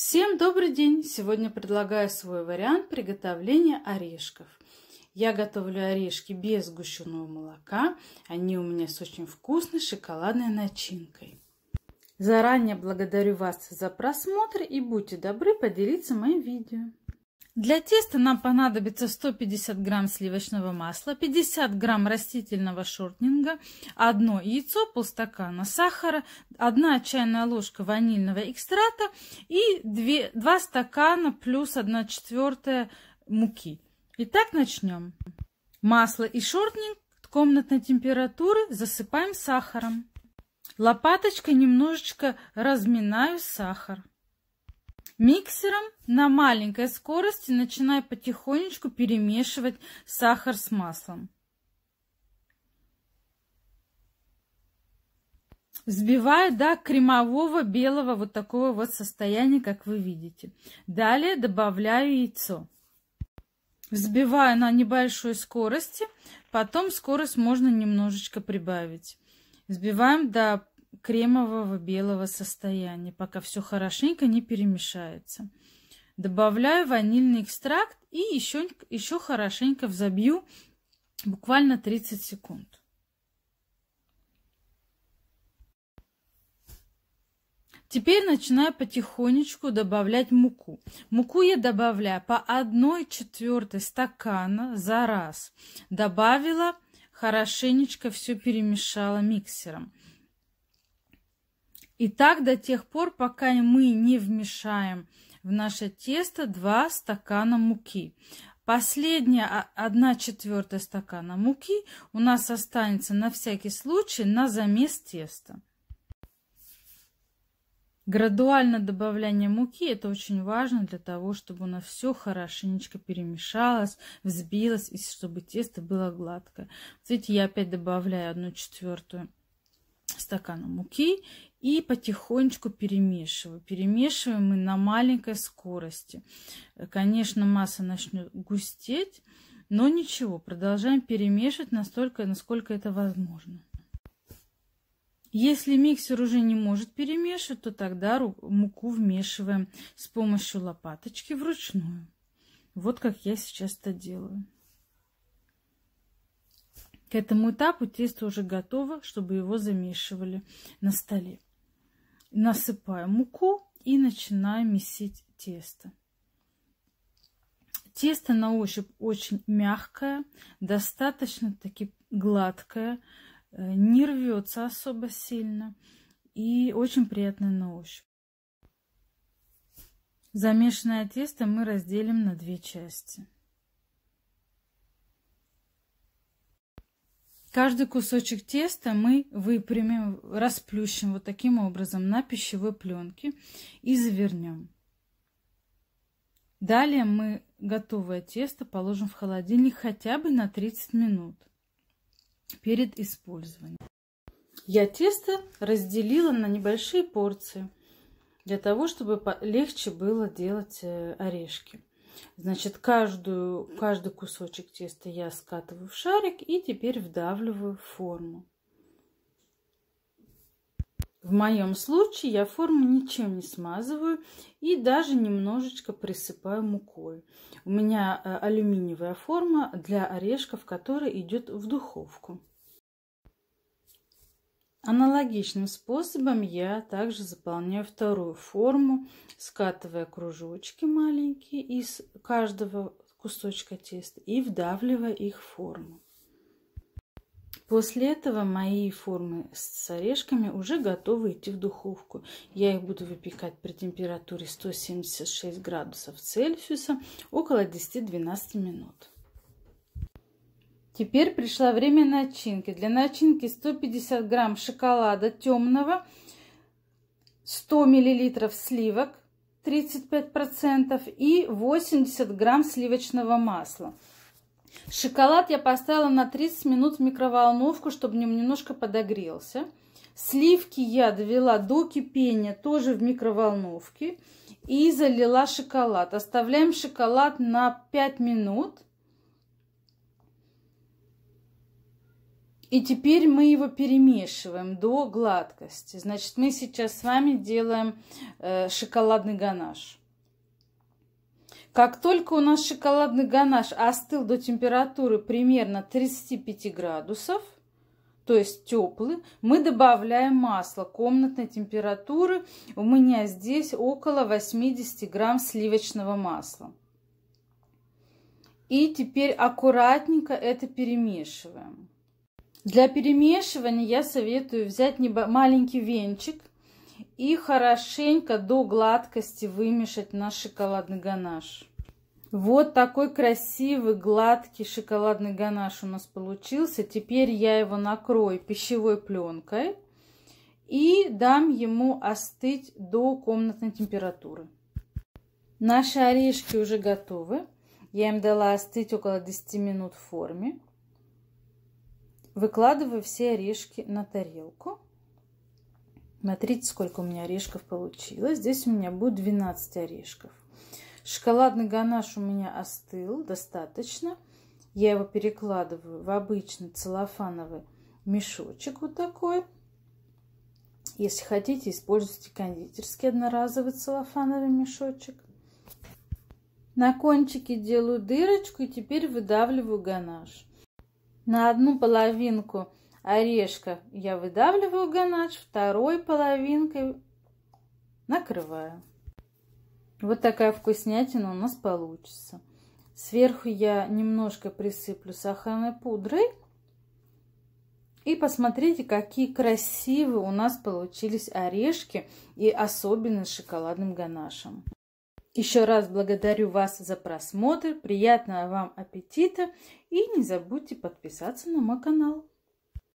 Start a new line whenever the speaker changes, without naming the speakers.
Всем добрый день! Сегодня предлагаю свой вариант приготовления орешков. Я готовлю орешки без сгущенного молока. Они у меня с очень вкусной шоколадной начинкой. Заранее благодарю вас за просмотр и будьте добры поделиться моим видео. Для теста нам понадобится 150 грамм сливочного масла, 50 грамм растительного шортнинга, одно яйцо, полстакана сахара, 1 чайная ложка ванильного экстракта и 2, 2 стакана плюс 1 четвертая муки. Итак, начнем. Масло и шортнинг комнатной температуры засыпаем сахаром. Лопаточкой немножечко разминаю сахар. Миксером на маленькой скорости начинай потихонечку перемешивать сахар с маслом. взбиваю до кремового белого вот такого вот состояния, как вы видите. Далее добавляю яйцо. Взбиваю на небольшой скорости, потом скорость можно немножечко прибавить. Взбиваем до кремового белого состояния, пока все хорошенько не перемешается. Добавляю ванильный экстракт и еще, еще хорошенько взобью буквально 30 секунд. Теперь начинаю потихонечку добавлять муку. Муку я добавляю по 1 четвертой стакана за раз. Добавила, хорошенечко все перемешала миксером. И так до тех пор, пока мы не вмешаем в наше тесто 2 стакана муки. Последняя 1 а, четвертая стакана муки у нас останется на всякий случай на замес теста. Градуальное добавление муки – это очень важно для того, чтобы у все хорошенечко перемешалось, взбилось и чтобы тесто было гладкое. Видите, я опять добавляю 1 четвертую стакана муки и потихонечку перемешиваю. Перемешиваем мы на маленькой скорости. Э, конечно, масса начнет густеть, но ничего, продолжаем перемешивать настолько, насколько это возможно. Если миксер уже не может перемешивать, то тогда муку вмешиваем с помощью лопаточки вручную. Вот как я сейчас это делаю. К этому этапу тесто уже готово, чтобы его замешивали на столе. Насыпаем муку и начинаем месить тесто. Тесто на ощупь очень мягкое, достаточно таки гладкое, э, не рвется особо сильно и очень приятное на ощупь. Замешанное тесто мы разделим на две части. Каждый кусочек теста мы выпрямим, расплющим вот таким образом на пищевой пленке и завернем. Далее мы готовое тесто положим в холодильник хотя бы на 30 минут перед использованием. Я тесто разделила на небольшие порции для того, чтобы легче было делать э, орешки. Значит, каждую, каждый кусочек теста я скатываю в шарик и теперь вдавливаю в форму. В моем случае я форму ничем не смазываю и даже немножечко присыпаю мукой. У меня э, алюминиевая форма для орешков, которая идет в духовку. Аналогичным способом я также заполняю вторую форму, скатывая кружочки маленькие из каждого кусочка теста и вдавливая их в форму. После этого мои формы с орешками уже готовы идти в духовку. Я их буду выпекать при температуре 176 градусов Цельсиуса около 10-12 минут. Теперь пришло время начинки. Для начинки 150 грамм шоколада темного, 100 миллилитров сливок 35% и 80 грамм сливочного масла. Шоколад я поставила на 30 минут в микроволновку, чтобы нем немножко подогрелся. Сливки я довела до кипения тоже в микроволновке и залила шоколад. Оставляем шоколад на 5 минут – И теперь мы его перемешиваем до гладкости. Значит, мы сейчас с вами делаем э, шоколадный ганаш. Как только у нас шоколадный ганаш остыл до температуры примерно 35 градусов, то есть теплый, мы добавляем масло комнатной температуры. У меня здесь около 80 грамм сливочного масла. И теперь аккуратненько это перемешиваем. Для перемешивания я советую взять маленький венчик и хорошенько до гладкости вымешать наш шоколадный ганаш. Вот такой красивый гладкий шоколадный ганаш у нас получился. Теперь я его накрою пищевой пленкой и дам ему остыть до комнатной температуры. Наши орешки уже готовы. Я им дала остыть около 10 минут в форме. Выкладываю все орешки на тарелку. Смотрите, сколько у меня орешков получилось. Здесь у меня будет 12 орешков. Шоколадный ганаш у меня остыл достаточно. Я его перекладываю в обычный целлофановый мешочек вот такой. Если хотите, используйте кондитерский одноразовый целлофановый мешочек. На кончике делаю дырочку и теперь выдавливаю ганаш. На одну половинку орешка я выдавливаю ганаш, второй половинкой накрываю. Вот такая вкуснятина у нас получится. Сверху я немножко присыплю сахарной пудрой. И посмотрите, какие красивые у нас получились орешки и особенно с шоколадным ганашем. Еще раз благодарю вас за просмотр, приятного вам аппетита и не забудьте подписаться на мой канал.